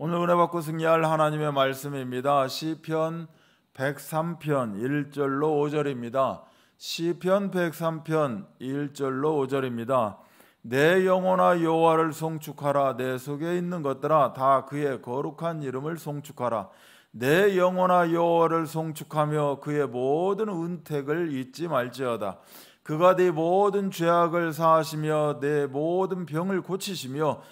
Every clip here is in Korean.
오늘 은혜 받고 승리할 하나님의 말씀입니다. 시편 103편 1절로 5절입니다. 시편 103편 1절로 5절입니다. 내 영혼아 여호와를 송축하라 내 속에 있는 것들아 다 그의 거룩한 이름을 송축하라 내 영혼아 여호와를 송축하며 그의 모든 은택을 잊지 말지어다 그가 네 모든 죄악을 사하시며 내 모든 병을 고치시며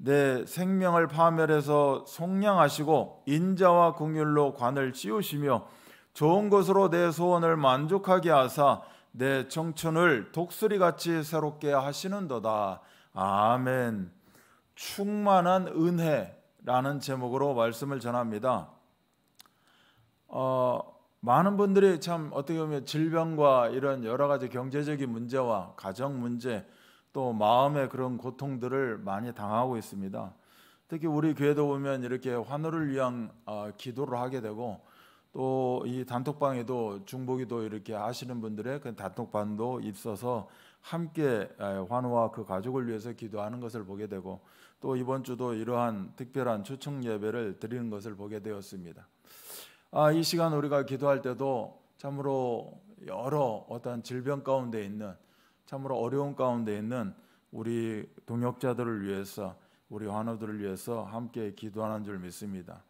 내 생명을 파멸해서 속량하시고 인자와 긍율로 관을 씌우시며 좋은 것으로 내 소원을 만족하게 하사 내 청춘을 독수리같이 새롭게 하시는도다. 아멘. 충만한 은혜라는 제목으로 말씀을 전합니다. 어, 많은 분들이 참 어떻게 보면 질병과 이런 여러 가지 경제적인 문제와 가정 문제 또 마음의 그런 고통들을 많이 당하고 있습니다. 특히 우리 교회도 보면 이렇게 환우를 위한 아, 기도를 하게 되고 또 이 단톡방에도 중보기도 이렇게 하시는 분들의 그 단톡방도 있어서 함께 환우와 그 가족을 위해서 기도하는 것을 보게 되고 또 이번 주도 이러한 특별한 초청 예배를 드리는 것을 보게 되었습니다. 아, 이 시간 우리가 기도할 때도 참으로 여러 어떤 질병 가운데 있는 참으로 어려운 가운데 있는 우리 동역자들을 위해서 우리 환우들을 위해서 함께 기도하는 줄 믿습니다.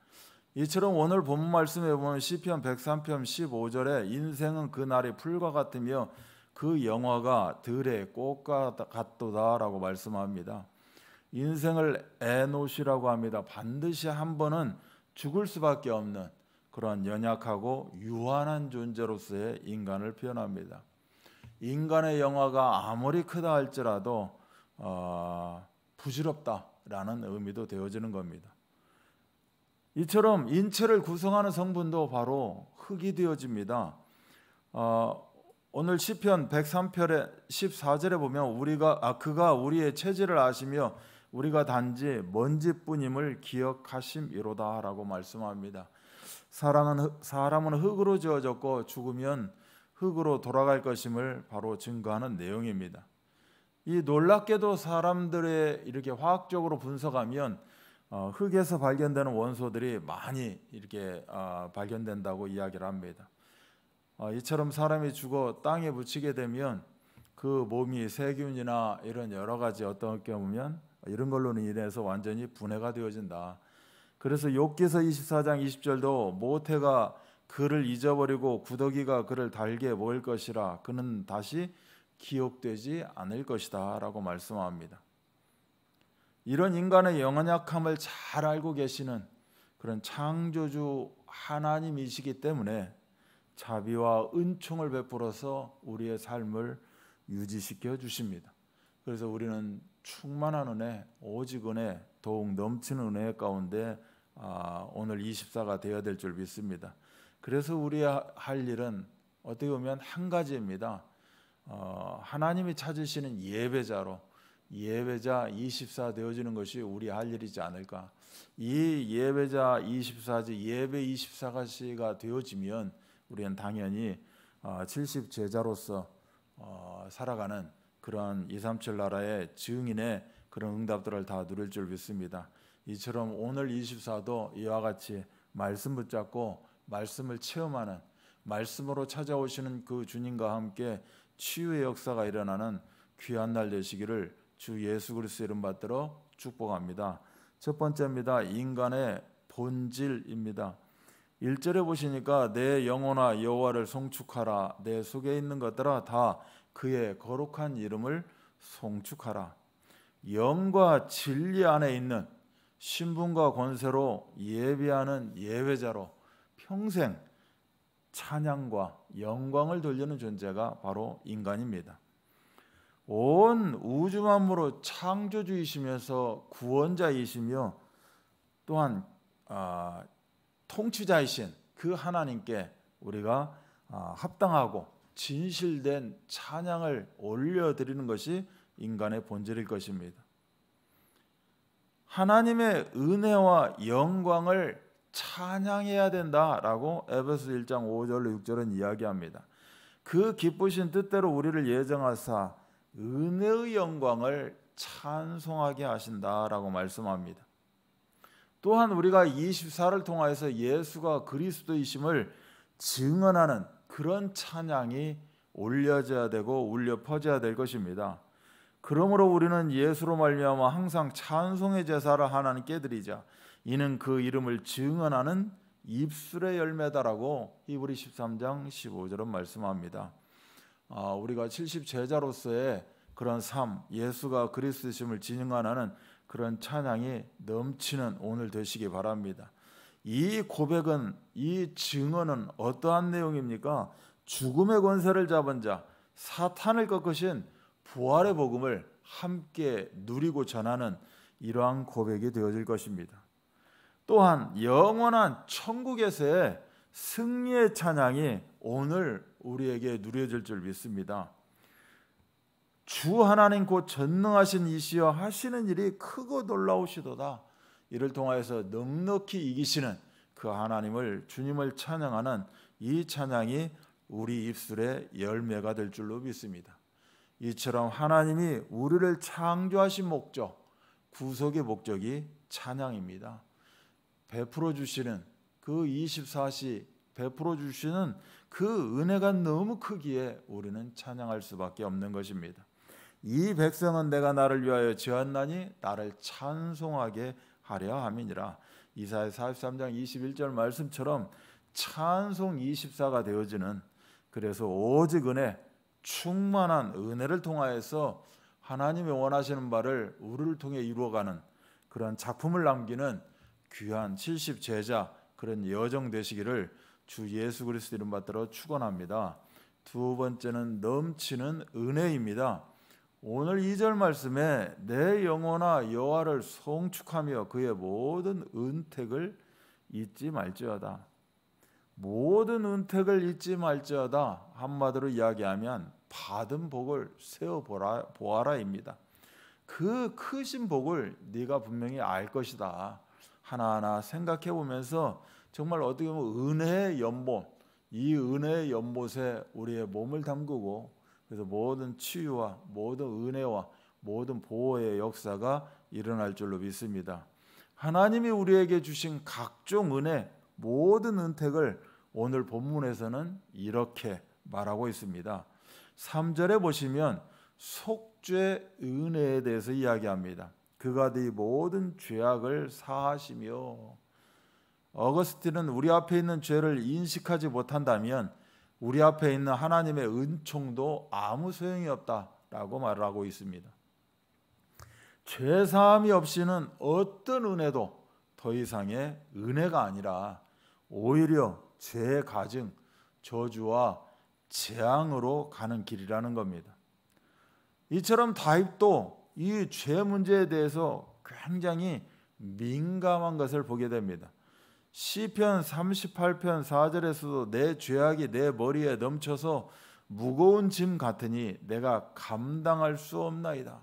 이처럼 오늘 본문 말씀에 보면 시편 103편 15절에 인생은 그 날이 풀과 같으며 그 영화가 들에 꽃과 같도다라고 말씀합니다. 인생을 에노시라고 합니다. 반드시 한 번은 죽을 수밖에 없는 그런 연약하고 유한한 존재로서의 인간을 표현합니다. 인간의 영화가 아무리 크다 할지라도 어, 부질없다라는 의미도 되어지는 겁니다. 이처럼 인체를 구성하는 성분도 바로 흙이 되어집니다. 어, 오늘 시편 103편의 14절에 보면 우리가 아, 그가 우리의 체질을 아시며 우리가 단지 먼지뿐임을 기억하심이로다라고 말씀합니다. 사람은 흙으로 지어졌고 죽으면 흙으로 돌아갈 것임을 바로 증거하는 내용입니다. 이 놀랍게도 사람들의 이렇게 화학적으로 분석하면 어, 흙에서 발견되는 원소들이 많이 이렇게 어, 발견된다고 이야기를 합니다. 어, 이처럼 사람이 죽어 땅에 묻히게 되면 그 몸이 세균이나 이런 여러 가지 어떤 경우면 이런 걸로는 인해서 완전히 분해가 되어진다. 그래서 욕기서 24장 20절도 모태가 그를 잊어버리고 구더기가 그를 달게 모일 것이라 그는 다시 기억되지 않을 것이다라고 말씀합니다. 이런 인간의 영원약함을 잘 알고 계시는 그런 창조주 하나님이시기 때문에 자비와 은총을 베풀어서 우리의 삶을 유지시켜 주십니다. 그래서 우리는 충만한 은혜, 오직 은혜, 더욱 넘치는 은혜 가운데 아, 오늘 24가 되어야 될줄 믿습니다. 그래서 우리 할 일은 어떻게 보면 한 가지입니다. 어, 하나님이 찾으시는 예배자로 예배자 24 되어지는 것이 우리 할 일이지 않을까. 이 예배자 24지 예배 24가시가 되어지면 우리는 당연히 70 어, 제자로서 어, 살아가는 그런 237 나라의 증인의 그런 응답들을 다 누릴 줄 믿습니다. 이처럼 오늘 24도 이와 같이 말씀 붙잡고 말씀을 체험하는 말씀으로 찾아오시는 그 주님과 함께 치유의 역사가 일어나는 귀한 날 되시기를 주 예수 그리스도 이름 받들어 축복합니다. 첫 번째입니다. 인간의 본질입니다. 1절에 보시니까 내 영혼아 여호와를 송축하라 내 속에 있는 것들아 다 그의 거룩한 이름을 송축하라. 영과 진리 안에 있는 신분과 권세로 예비하는 예외자로 평생 찬양과 영광을 돌리는 존재가 바로 인간입니다. 온 우주만으로 창조주이시면서 구원자이시며 또한 아, 통치자이신 그 하나님께 우리가 아, 합당하고 진실된 찬양을 올려드리는 것이 인간의 본질일 것입니다. 하나님의 은혜와 영광을 찬양해야 된다라고 에베소 1장 5절로 6절은 이야기합니다. 그 기쁘신 뜻대로 우리를 예정하사 은혜의 영광을 찬송하게 하신다라고 말씀합니다. 또한 우리가 24를 통하여서 예수가 그리스도이심을 증언하는 그런 찬양이 올려져야 되고 울려 퍼져야 될 것입니다. 그러므로 우리는 예수로 말미암아 항상 찬송의 제사를 하나님께 드리자. 이는 그 이름을 증언하는 입술의 열매다라고 이브리 13장 15절은 말씀합니다. 아, 우리가 70 제자로서의 그런 삶, 예수가 그리스도심을 증언하는 그런 찬양이 넘치는 오늘 되시기 바랍니다. 이 고백은 이 증언은 어떠한 내용입니까? 죽음의 권세를 잡은 자, 사탄을 꺾으신 부활의 복음을 함께 누리고 전하는 이러한 고백이 되어질 것입니다. 또한 영원한 천국에서의 승리의 찬양이 오늘 우리에게 누려질 줄 믿습니다. 주 하나님 곧 전능하신 이시여 하시는 일이 크고 놀라우시도다. 이를 통하여서 넉넉히 이기시는 그 하나님을 주님을 찬양하는 이 찬양이 우리 입술의 열매가 될 줄로 믿습니다. 이처럼 하나님이 우리를 창조하신 목적, 구속의 목적이 찬양입니다. 베풀어 주시는 그 24시 베풀어 주시는 그 은혜가 너무 크기에 우리는 찬양할 수밖에 없는 것입니다. 이 백성은 내가 나를 위하여 지었나니 나를 찬송하게 하려 함이니라. 이사야 43장 21절 말씀처럼 찬송 24가 되어지는 그래서 오직 은혜 충만한 은혜를 통하여서 하나님이 원하시는 바를 우리를 통해 이루어가는 그런 작품을 남기는 귀한 70 제자 그런 여정 되시기를 주 예수 그리스도 이름 받들어 축원합니다. 두 번째는 넘치는 은혜입니다. 오늘 2절 말씀에 내 영혼아 여호와를 송축하며 그의 모든 은택을 잊지 말지어다. 모든 은택을 잊지 말지어다. 한마디로 이야기하면 받은 복을 세어 보라 보아라입니다. 그 크신 복을 네가 분명히 알 것이다. 하나하나 생각해 보면서 정말 어떻게 보면 은혜의 연못, 이 은혜의 연못에 우리의 몸을 담그고 그래서 모든 치유와 모든 은혜와 모든 보호의 역사가 일어날 줄로 믿습니다. 하나님이 우리에게 주신 각종 은혜, 모든 은택을 오늘 본문에서는 이렇게 말하고 있습니다. 3절에 보시면 속죄 은혜에 대해서 이야기합니다. 그가 네 모든 죄악을 사하시며 어거스틴은 우리 앞에 있는 죄를 인식하지 못한다면 우리 앞에 있는 하나님의 은총도 아무 소용이 없다라고 말을 하고 있습니다. 죄 사함이 없이는 어떤 은혜도 더 이상의 은혜가 아니라 오히려 죄 가증, 저주와 재앙으로 가는 길이라는 겁니다. 이처럼 다윗도 이죄 문제에 대해서 굉장히 민감한 것을 보게 됩니다. 시편 38편 4절에서도 내 죄악이 내 머리에 넘쳐서 무거운 짐 같으니 내가 감당할 수 없나이다.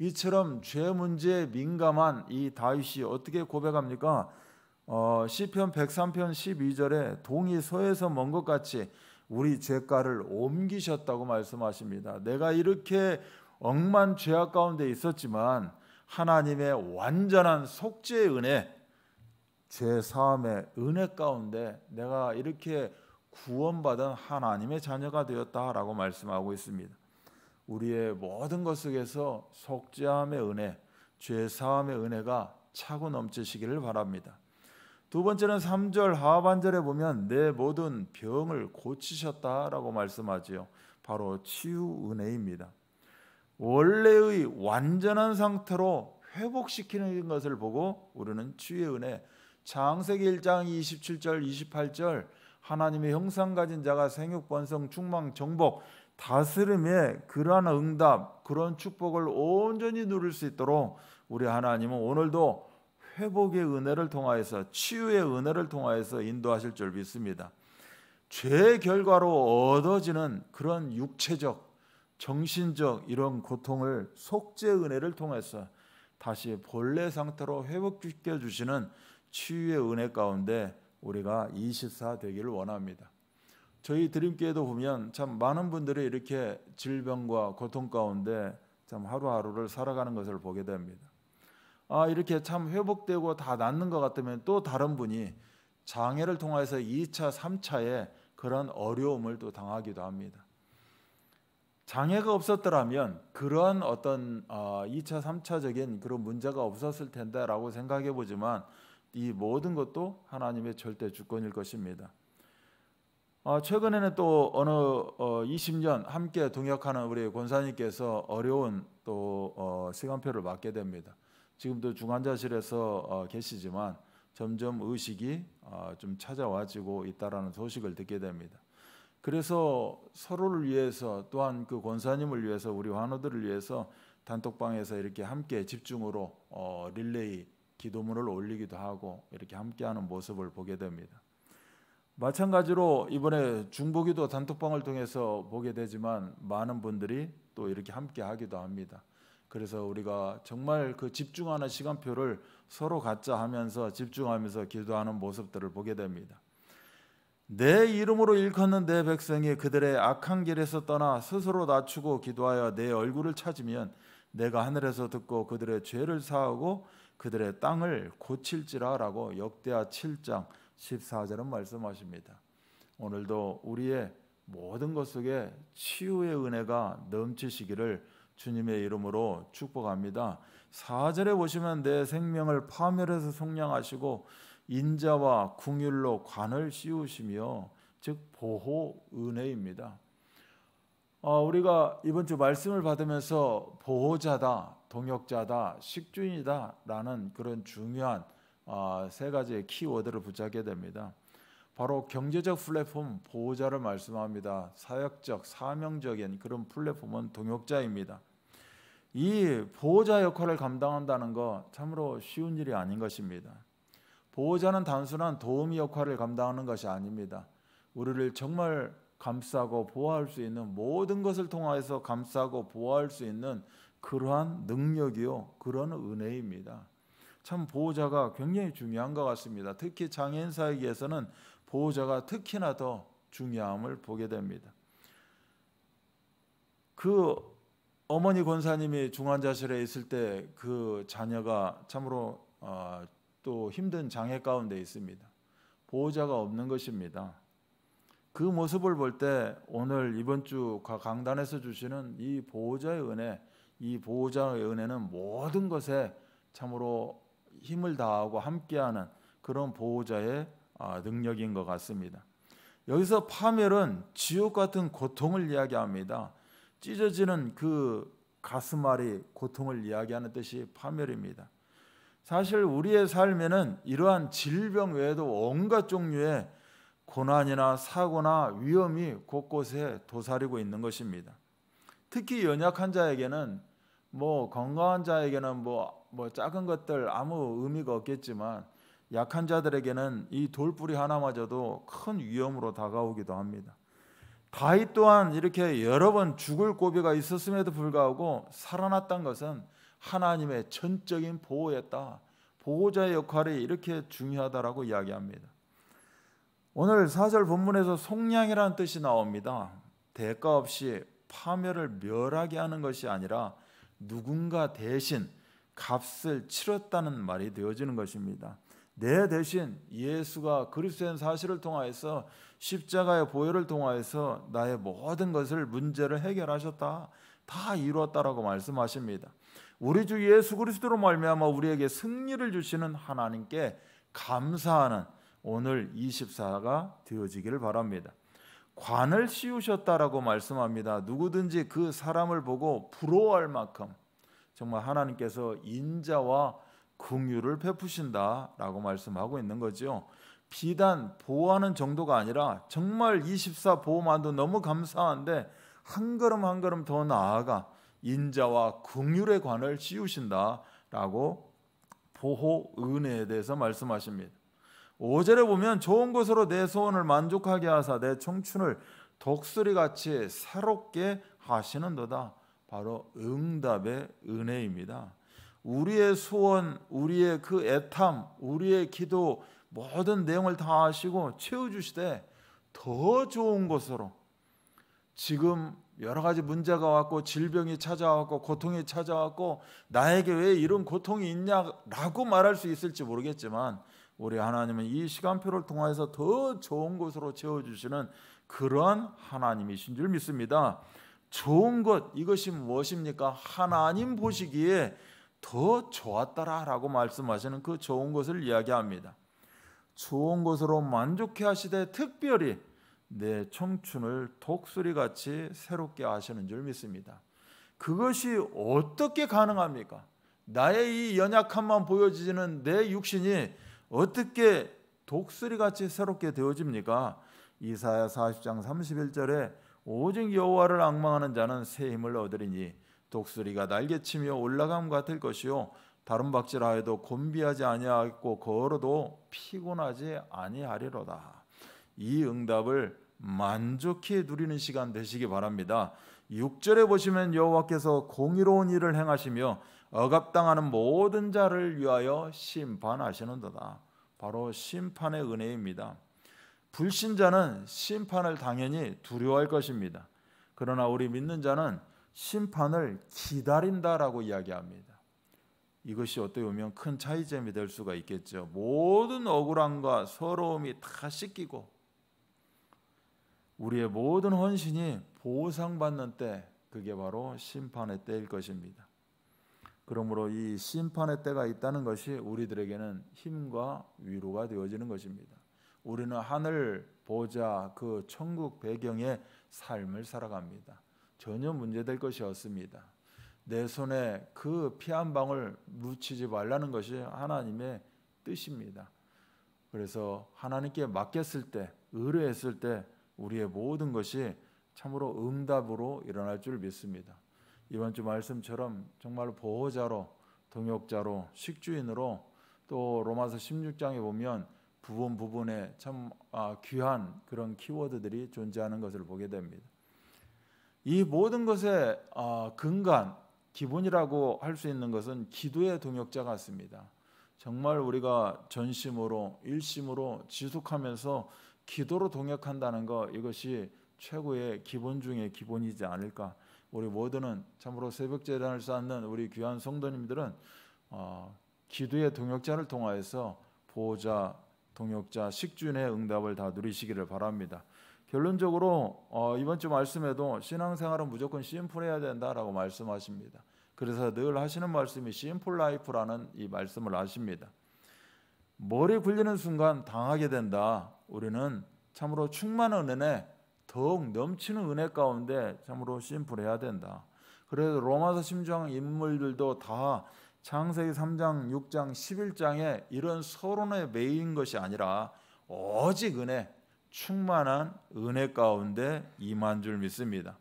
이처럼 죄 문제에 민감한 이 다윗이 어떻게 고백합니까? 어, 시편 103편 12절에 동이 소에서 먼 것 같이 우리 죄가를 옮기셨다고 말씀하십니다. 내가 이렇게 억만 죄악 가운데 있었지만 하나님의 완전한 속죄의 은혜, 죄 사함의 은혜 가운데 내가 이렇게 구원받은 하나님의 자녀가 되었다라고 말씀하고 있습니다. 우리의 모든 것 속에서 속죄함의 은혜, 죄 사함의 은혜가 차고 넘치시기를 바랍니다. 두 번째는 3절 하반절에 보면 내 모든 병을 고치셨다라고 말씀하지요. 바로 치유 은혜입니다. 원래의 완전한 상태로 회복시키는 것을 보고 우리는 주의 은혜 장세기 1장 27절 28절 하나님의 형상 가진 자가 생육 번성 충망 정복 다스림에 그러한 응답 그런 축복을 온전히 누릴 수 있도록 우리 하나님은 오늘도 회복의 은혜를 통하여서 치유의 은혜를 통하여서 인도하실 줄 믿습니다. 죄의 결과로 얻어지는 그런 육체적 정신적 이런 고통을 속죄 은혜를 통해서 다시 본래 상태로 회복시켜 주시는 치유의 은혜 가운데 우리가 24 되기를 원합니다. 저희 드림교도 보면 참 많은 분들이 이렇게 질병과 고통 가운데 참 하루하루를 살아가는 것을 보게 됩니다. 아 이렇게 참 회복되고 다 낫는 것 같으면 또 다른 분이 장애를 통해서 2차, 3차에 그런 어려움을 또 당하기도 합니다. 장애가 없었더라면 그러한 어떤 2차, 어, 3차적인 그런 문제가 없었을 텐데라고 생각해 보지만 이 모든 것도 하나님의 절대 주권일 것입니다. 어, 최근에는 또 어느 20년 어, 함께 동역하는 우리 권사님께서 어려운 또 시간표를 맞게 됩니다. 지금도 중환자실에서 계시지만 점점 의식이 좀 찾아와지고 있다라는 소식을 듣게 됩니다. 그래서 서로를 위해서 또한 그 권사님을 위해서 우리 환우들을 위해서 단톡방에서 이렇게 함께 집중으로 어, 릴레이 기도문을 올리기도 하고 이렇게 함께하는 모습을 보게 됩니다. 마찬가지로 이번에 중보기도 단톡방을 통해서 보게 되지만 많은 분들이 또 이렇게 함께 하기도 합니다. 그래서 우리가 정말 그 집중하는 시간표를 서로 갖자 하면서 집중하면서 기도하는 모습들을 보게 됩니다. 내 이름으로 일컫는 내 백성이 그들의 악한 길에서 떠나 스스로 낮추고 기도하여 내 얼굴을 찾으면 내가 하늘에서 듣고 그들의 죄를 사하고 그들의 땅을 고칠지라라고 역대하 7장 14절은 말씀하십니다. 오늘도 우리의 모든 것 속에 치유의 은혜가 넘치시기를 주님의 이름으로 축복합니다. 4절에 보시면 내 생명을 파멸해서 속량하시고 인자와 궁율로 관을 씌우시며 즉 보호 은혜입니다. 어, 우리가 이번 주 말씀을 받으면서 보호자다, 동역자다, 식주인이다라는 그런 중요한 어, 세 가지의 키워드를 붙잡게 됩니다. 바로 경제적 플랫폼 보호자를 말씀합니다. 사역적, 사명적인 그런 플랫폼은 동역자입니다. 이 보호자 역할을 감당한다는 것 참으로 쉬운 일이 아닌 것입니다. 보호자는 단순한 도우미 역할을 감당하는 것이 아닙니다. 우리를 정말 감싸고 보호할 수 있는 모든 것을 통해서 감싸고 보호할 수 있는 그러한 능력이요. 그런 은혜입니다. 참 보호자가 굉장히 중요한 것 같습니다. 특히 장애인 사회에서는 보호자가 특히나 더 중요함을 보게 됩니다. 그 어머니 권사님이 중환자실에 있을 때 그 자녀가 참으로 어, 또 힘든 장애 가운데 있습니다. 보호자가 없는 것입니다. 그 모습을 볼 때 오늘 이번 주 강단에서 주시는 이 보호자의 은혜, 이 보호자의 은혜는 모든 것에 참으로 힘을 다하고 함께하는 그런 보호자의 아, 능력인 것 같습니다. 여기서 파멸은 지옥 같은 고통을 이야기합니다. 찢어지는 그 가슴앓이 고통을 이야기하는 뜻이 파멸입니다. 사실 우리의 삶에는 이러한 질병 외에도 온갖 종류의 고난이나 사고나 위험이 곳곳에 도사리고 있는 것입니다. 특히 연약한 자에게는 뭐 건강한 자에게는 뭐, 뭐 작은 것들 아무 의미가 없겠지만 약한 자들에게는 이 돌뿌리 하나마저도 큰 위험으로 다가오기도 합니다. 다윗 또한 이렇게 여러 번 죽을 고비가 있었음에도 불구하고 살아났던 것은 하나님의 전적인 보호였다. 보호자의 역할이 이렇게 중요하다라고 이야기합니다. 오늘 4절 본문에서 속량이라는 뜻이 나옵니다. 대가 없이 파멸을 멸하게 하는 것이 아니라 누군가 대신 값을 치렀다는 말이 되어지는 것입니다. 내 대신 예수가 그리스도인 사실을 통하여서 십자가의 보혈을 통하여서 나의 모든 것을 문제를 해결하셨다. 다 이루었다라고 말씀하십니다. 우리 주 예수 그리스도로 말미암아 우리에게 승리를 주시는 하나님께 감사하는 오늘 24가 되어지기를 바랍니다. 관을 씌우셨다라고 말씀합니다. 누구든지 그 사람을 보고 부러워할 만큼 정말 하나님께서 인자와 긍휼을 베푸신다라고 말씀하고 있는 거죠. 비단 보호하는 정도가 아니라 정말 24 보호만도 너무 감사한데 한 걸음 한 걸음 더 나아가 인자와 긍휼의 관을 씌우신다라고 보호 은혜에 대해서 말씀하십니다. 5절에 보면 좋은 것으로 내 소원을 만족하게 하사 내 청춘을 독수리같이 새롭게 하시는도다. 바로 응답의 은혜입니다. 우리의 소원, 우리의 그 애탐, 우리의 기도 모든 내용을 다 하시고 채워주시되 더 좋은 것으로 지금 여러 가지 문제가 왔고 질병이 찾아왔고 고통이 찾아왔고 나에게 왜 이런 고통이 있냐라고 말할 수 있을지 모르겠지만 우리 하나님은 이 시간표를 통해서 더 좋은 곳으로 채워주시는 그런 하나님이신 줄 믿습니다. 좋은 것 이것이 무엇입니까? 하나님 보시기에 더 좋았다라라고 말씀하시는 그 좋은 것을 이야기합니다. 좋은 것으로 만족해 하시되 특별히 내 청춘을 독수리 같이 새롭게 하시는 줄 믿습니다. 그것이 어떻게 가능합니까? 나의 이 연약함만 보여지는 내 육신이 어떻게 독수리 같이 새롭게 되어집니까? 이사야 40장 31절에 오직 여호와를 악망하는 자는 새 힘을 얻으리니 독수리가 날개치며 올라감 같을 것이요 다른 박질하여도 곤비하지 아니하고 걸어도 피곤하지 아니하리로다. 이 응답을 만족히 누리는 시간 되시기 바랍니다. 6절에 보시면 여호와께서 공의로운 일을 행하시며 억압당하는 모든 자를 위하여 심판하시는도다. 바로 심판의 은혜입니다. 불신자는 심판을 당연히 두려워할 것입니다. 그러나 우리 믿는 자는 심판을 기다린다라고 이야기합니다. 이것이 어떻게 보면 큰 차이점이 될 수가 있겠죠. 모든 억울함과 서러움이 다 씻기고 우리의 모든 헌신이 보상받는 때 그게 바로 심판의 때일 것입니다. 그러므로 이 심판의 때가 있다는 것이 우리들에게는 힘과 위로가 되어지는 것입니다. 우리는 하늘 보좌 그 천국 배경의 삶을 살아갑니다. 전혀 문제될 것이 없습니다. 내 손에 그피한 방울 묻히지 말라는 것이 하나님의 뜻입니다. 그래서 하나님께 맡겼을 때, 의뢰했을 때 우리의 모든 것이 참으로 응답으로 일어날 줄 믿습니다. 이번 주 말씀처럼 정말 보호자로 동역자로 식주인으로 또 로마서 16장에 보면 부분 부분에 참 아, 귀한 그런 키워드들이 존재하는 것을 보게 됩니다. 이 모든 것의 아, 근간 기본이라고 할 수 있는 것은 기도의 동역자 같습니다. 정말 우리가 전심으로 일심으로 지속하면서 기도로 동역한다는 것 이것이 최고의 기본 중의 기본이지 않을까. 우리 모두는 참으로 새벽 재단을 쌓는 우리 귀한 성도님들은 어, 기도의 동역자를 통하여서 보호자, 동역자, 식준의 응답을 다 누리시기를 바랍니다. 결론적으로 어, 이번 주 말씀에도 신앙생활은 무조건 심플해야 된다라고 말씀하십니다. 그래서 늘 하시는 말씀이 심플 라이프라는 이 말씀을 하십니다. 머리 굴리는 순간 당하게 된다. 우리는 참으로 충만한 은혜, 더욱 넘치는 은혜 가운데 참으로 심플해야 된다. 그래서 로마서 심장 인물들도 다 창세기 3장, 6장, 11장에 이런 서론에 매인 것이 아니라 오직 은혜, 충만한 은혜 가운데 임한 줄 믿습니다.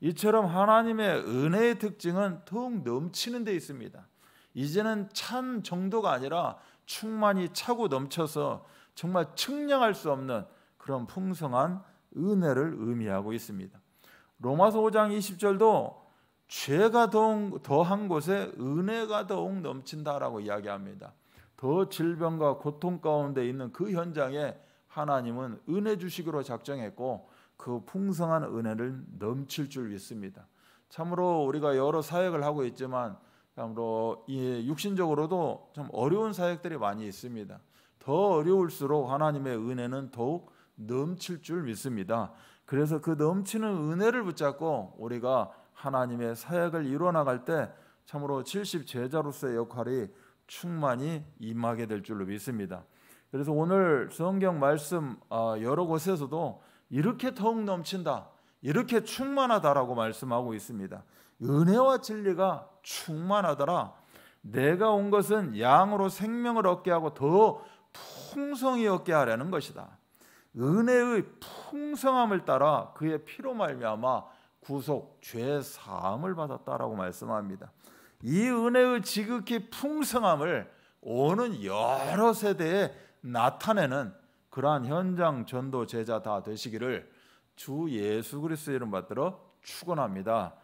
이처럼 하나님의 은혜의 특징은 더욱 넘치는 데 있습니다. 이제는 찬 정도가 아니라 충만히 차고 넘쳐서 정말 측량할 수 없는 그런 풍성한 은혜를 의미하고 있습니다. 로마서 5장 20절도 죄가 더 한 곳에 은혜가 더욱 넘친다라고 이야기합니다. 더 질병과 고통 가운데 있는 그 현장에 하나님은 은혜 주식으로 작정했고 그 풍성한 은혜를 넘칠 줄 믿습니다. 참으로 우리가 여러 사역을 하고 있지만 그러로이 육신적으로도 참 어려운 사역들이 많이 있습니다. 더 어려울수록 하나님의 은혜는 더욱 넘칠 줄 믿습니다. 그래서 그 넘치는 은혜를 붙잡고 우리가 하나님의 사역을 이뤄나갈 때 참으로 70 제자로서의 역할이 충만히 임하게 될 줄로 믿습니다. 그래서 오늘 성경 말씀 아, 여러 곳에서도 이렇게 더욱 넘친다, 이렇게 충만하다라고 말씀하고 있습니다. 은혜와 진리가 충만하더라. 내가 온 것은 양으로 생명을 얻게 하고 더 풍성히 얻게 하려는 것이다. 은혜의 풍성함을 따라 그의 피로 말미암아 구속 죄 사함을 받았다라고 말씀합니다. 이 은혜의 지극히 풍성함을 오는 여러 세대에 나타내는 그러한 현장 전도 제자 다 되시기를 주 예수 그리스도 이름 받들어 축원합니다.